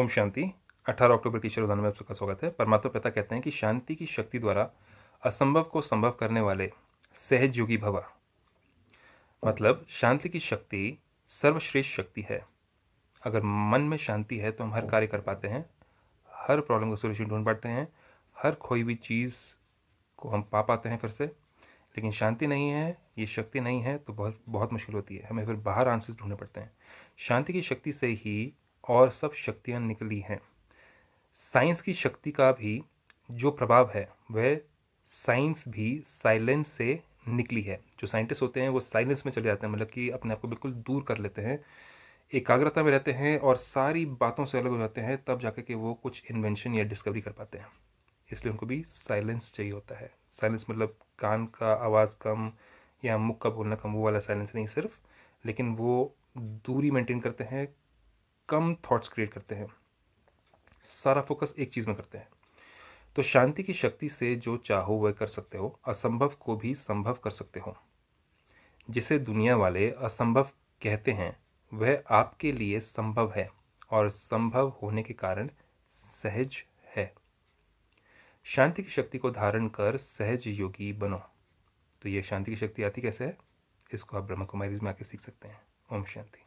ओम शांति 18 अक्टूबर की शुरुआत में आप सबका स्वागत है परमात्मा पिता कहते हैं कि शांति की शक्ति द्वारा असंभव को संभव करने वाले सहज योगी भवा मतलब शांति की शक्ति सर्वश्रेष्ठ शक्ति है अगर मन में शांति है तो हम हर कार्य कर पाते हैं हर प्रॉब्लम का सोल्यूशन ढूंढ पाते हैं हर खोई हुई चीज़ को हम पा पाते हैं फिर से लेकिन शांति नहीं है ये शक्ति नहीं है तो बहुत बहुत मुश्किल होती है हमें फिर बाहर आंसर्स ढूंढने पड़ते हैं शांति की शक्ति से ही और सब शक्तियाँ निकली हैं साइंस की शक्ति का भी जो प्रभाव है वह साइंस भी साइलेंस से निकली है जो साइंटिस्ट होते हैं वो साइलेंस में चले जाते हैं मतलब कि अपने आप को बिल्कुल दूर कर लेते हैं एकाग्रता में रहते हैं और सारी बातों से अलग हो जाते हैं तब जाके कि वो कुछ इन्वेंशन या डिस्कवरी कर पाते हैं इसलिए उनको भी साइलेंस चाहिए होता है साइलेंस मतलब कान का आवाज़ कम या मुख का बोलना कम वो वाला साइलेंस नहीं सिर्फ लेकिन वो दूरी मेंटेन करते हैं कम थॉट्स क्रिएट करते हैं सारा फोकस एक चीज़ में करते हैं तो शांति की शक्ति से जो चाहो वह कर सकते हो असंभव को भी संभव कर सकते हो जिसे दुनिया वाले असंभव कहते हैं वह आपके लिए संभव है और संभव होने के कारण सहज है शांति की शक्ति को धारण कर सहज योगी बनो तो ये शांति की शक्ति आती कैसे है इसको आप ब्रह्म कुमारी में आके सीख सकते हैं ओम शांति